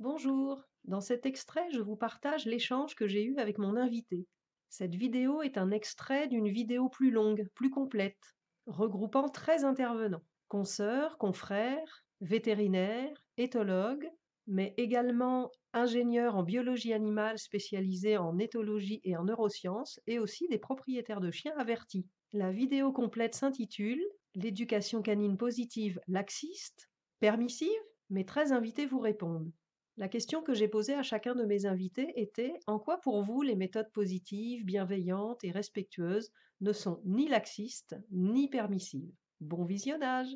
Bonjour, dans cet extrait, je vous partage l'échange que j'ai eu avec mon invité. Cette vidéo est un extrait d'une vidéo plus longue, plus complète, regroupant 13 intervenants, consoeurs, confrères, vétérinaires, éthologues, mais également ingénieurs en biologie animale spécialisés en éthologie et en neurosciences, et aussi des propriétaires de chiens avertis. La vidéo complète s'intitule L'éducation canine positive laxiste, permissive, mais 13 invités vous répondent. La question que j'ai posée à chacun de mes invités était en quoi pour vous les méthodes positives, bienveillantes et respectueuses ne sont ni laxistes ni permissives Bon visionnage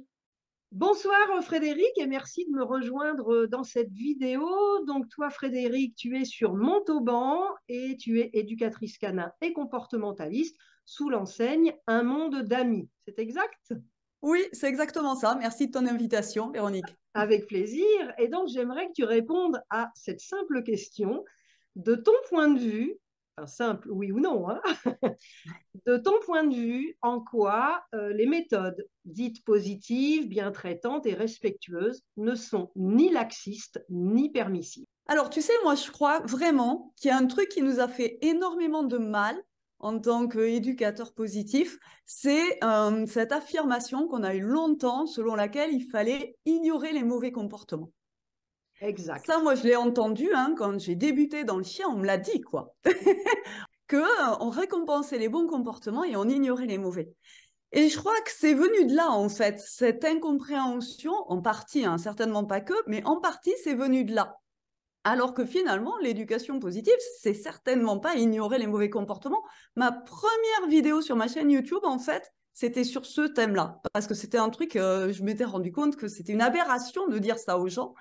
Bonsoir euh, Frédéric et merci de me rejoindre euh, dans cette vidéo. Donc toi Frédéric, tu es sur Montauban et tu es éducatrice canin et comportementaliste sous l'enseigne Un monde d'amis. C'est exact oui, c'est exactement ça. Merci de ton invitation, Véronique. Avec plaisir. Et donc, j'aimerais que tu répondes à cette simple question. De ton point de vue, enfin simple, oui ou non, hein, de ton point de vue, en quoi euh, les méthodes dites positives, bien traitantes et respectueuses ne sont ni laxistes ni permissives Alors, tu sais, moi, je crois vraiment qu'il y a un truc qui nous a fait énormément de mal en tant qu'éducateur positif, c'est euh, cette affirmation qu'on a eu longtemps selon laquelle il fallait ignorer les mauvais comportements. Exact. Ça, moi, je l'ai entendu hein, quand j'ai débuté dans le chien, on me l'a dit, quoi. Qu'on euh, récompensait les bons comportements et on ignorait les mauvais. Et je crois que c'est venu de là, en fait, cette incompréhension, en partie, hein, certainement pas que, mais en partie, c'est venu de là. Alors que finalement, l'éducation positive, c'est certainement pas ignorer les mauvais comportements. Ma première vidéo sur ma chaîne YouTube, en fait, c'était sur ce thème-là, parce que c'était un truc, euh, je m'étais rendu compte que c'était une aberration de dire ça aux gens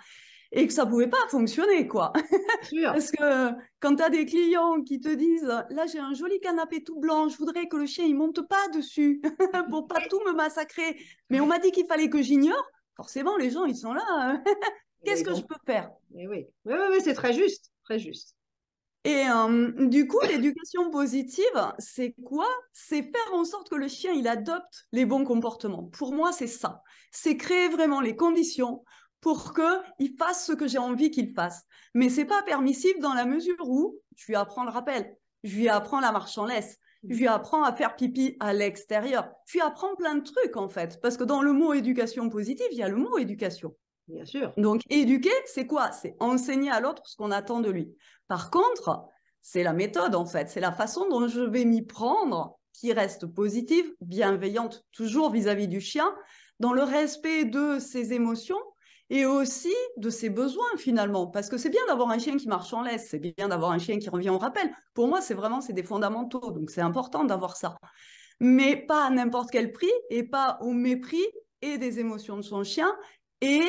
et que ça pouvait pas fonctionner, quoi. parce que quand tu as des clients qui te disent, là j'ai un joli canapé tout blanc, je voudrais que le chien il monte pas dessus pour pas tout me massacrer, mais on m'a dit qu'il fallait que j'ignore. Forcément, les gens, ils sont là. Hein. Qu'est-ce que je peux faire eh Oui, oui, oui, c'est très juste, très juste. Et du coup, l'éducation positive, c'est quoi C'est faire en sorte que le chien, il adopte les bons comportements. Pour moi, c'est ça. C'est créer vraiment les conditions pour qu'il fasse ce que j'ai envie qu'il fasse. Mais c'est pas permissif dans la mesure où je lui apprends le rappel, je lui apprends la marche en laisse, je lui apprends à faire pipi à l'extérieur, je lui apprends plein de trucs en fait. Parce que dans le mot éducation positive, il y a le mot éducation. Bien sûr. Donc, éduquer, c'est quoi C'est enseigner à l'autre ce qu'on attend de lui. Par contre, c'est la méthode, en fait. C'est la façon dont je vais m'y prendre qui reste positive, bienveillante, toujours vis-à-vis du chien, dans le respect de ses émotions et aussi de ses besoins, finalement. Parce que c'est bien d'avoir un chien qui marche en laisse, c'est bien d'avoir un chien qui revient au rappel. Pour moi, c'est vraiment, c'est des fondamentaux. Donc, c'est important d'avoir ça. Mais pas à n'importe quel prix et pas au mépris et des émotions de son chien et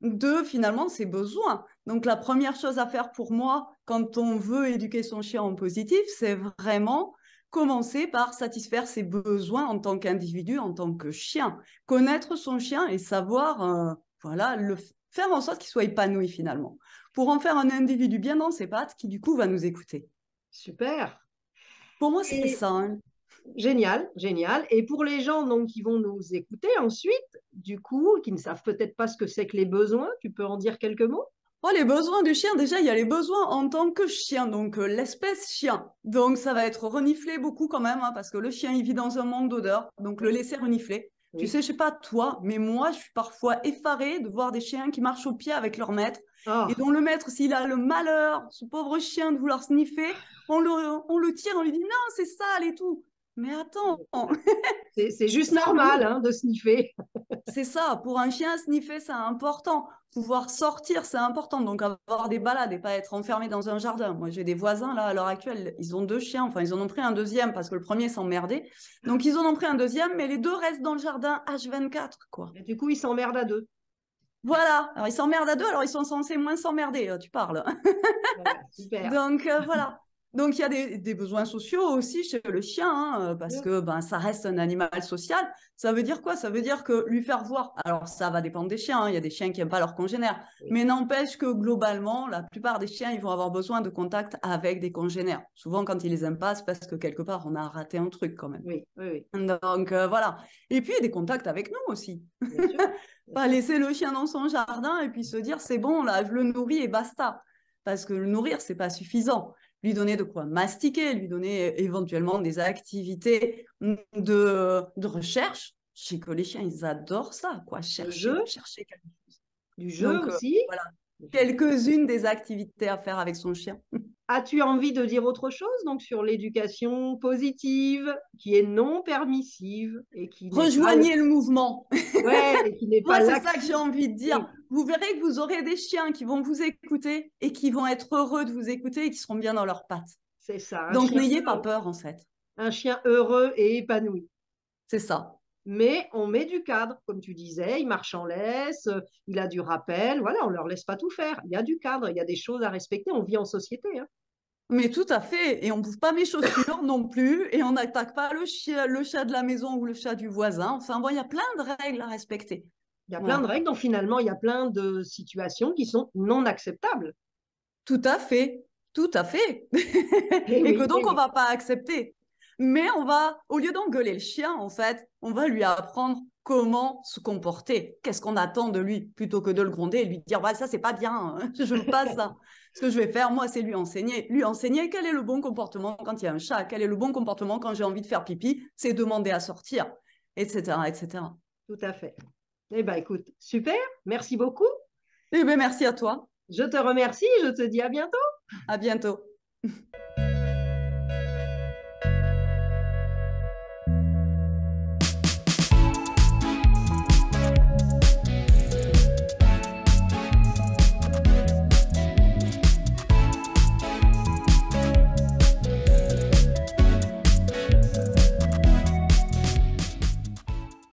de finalement ses besoins. Donc la première chose à faire pour moi quand on veut éduquer son chien en positif, c'est vraiment commencer par satisfaire ses besoins en tant qu'individu, en tant que chien, connaître son chien et savoir euh, voilà le faire en sorte qu'il soit épanoui finalement pour en faire un individu bien dans ses pattes qui du coup va nous écouter. Super. Pour moi c'est ça. Hein. Génial, génial. Et pour les gens donc qui vont nous écouter ensuite, du coup, qui ne savent peut-être pas ce que c'est que les besoins. Tu peux en dire quelques mots Oh, les besoins du chien, déjà, il y a les besoins en tant que chien, donc euh, l'espèce chien. Donc ça va être reniflé beaucoup quand même, hein, parce que le chien, il vit dans un monde d'odeur, donc le laisser renifler. Tu sais, je sais pas toi, mais moi, je suis parfois effarée de voir des chiens qui marchent au pied avec leur maître. Ah. Et dont le maître, s'il a le malheur, ce pauvre chien, de vouloir sniffer, on le, on le tire, on lui dit non, c'est sale et tout. Mais attends euh, C'est juste normal hein, de sniffer. c'est ça, pour un chien, sniffer, c'est important. Pouvoir sortir, c'est important. Donc avoir des balades et pas être enfermé dans un jardin. Moi, j'ai des voisins, là, à l'heure actuelle, ils ont deux chiens. Enfin, ils en ont pris un deuxième parce que le premier s'emmerdait. Donc, ils en ont pris un deuxième, mais les deux restent dans le jardin H24, quoi. Et du coup, ils s'emmerdent à deux. Voilà, alors ils s'emmerdent à deux, alors ils sont censés moins s'emmerder, tu parles. super. Donc euh, voilà, donc il y a des, besoins sociaux aussi chez le chien, hein, euh, parce que ben, ça reste un animal social. Ça veut dire quoi Ça veut dire que lui faire voir, alors ça va dépendre des chiens, hein, il y a des chiens qui n'aiment pas leurs congénères, mais n'empêche que globalement, la plupart des chiens, ils vont avoir besoin de contact avec des congénères. Souvent quand ils les aiment pas, c'est parce que quelque part, on a raté un truc quand même. Oui, oui, oui. Donc euh, voilà. Et puis des contacts avec nous aussi. pas laisser le chien dans son jardin et puis se dire c'est bon, là, je le nourris et basta. Parce que le nourrir, c'est pas suffisant lui donner de quoi mastiquer, lui donner euh, éventuellement des activités de, de recherche. Chez que les chiens, ils adorent ça, quoi. Chercher, chercher Du jeu euh, aussi quelques-unes des activités à faire avec son chien. As-tu envie de dire autre chose donc sur l'éducation positive qui est non permissive et qui rejoignez le mouvement. Ouais, c'est ça que j'ai envie de dire. Vous verrez que vous aurez des chiens qui vont vous écouter et qui vont être heureux de vous écouter et qui seront bien dans leurs pattes. C'est ça. Donc n'ayez pas peur en fait. Un chien heureux et épanoui. C'est ça mais on met du cadre, comme tu disais, il marche en laisse, euh, il a du rappel, voilà, on ne leur laisse pas tout faire. Il y a du cadre, il y a des choses à respecter, on vit en société. Hein. Mais tout à fait, et on ne bouffe pas mes chaussures non plus, et on n'attaque pas le, chat de la maison ou le chat du voisin. Enfin, bon, il y a plein de règles à respecter. Il y a plein de règles, donc finalement, il y a plein de situations qui sont non acceptables. Tout à fait, tout à fait. Eh et, que eh donc, on ne va pas accepter mais on va, au lieu d'engueuler le chien, en fait, on va lui apprendre comment se comporter, qu'est-ce qu'on attend de lui, plutôt que de le gronder et lui dire bah, ça c'est pas bien, hein. je ne veux pas ça. Ce que je vais faire, moi, c'est lui enseigner. Lui enseigner quel est le bon comportement quand il y a un chat, quel est le bon comportement quand j'ai envie de faire pipi, c'est demander à sortir, etc. etc. Tout à fait. Eh bien, écoute, super, merci beaucoup. Eh bien, merci à toi. Je te remercie, je te dis à bientôt. À bientôt.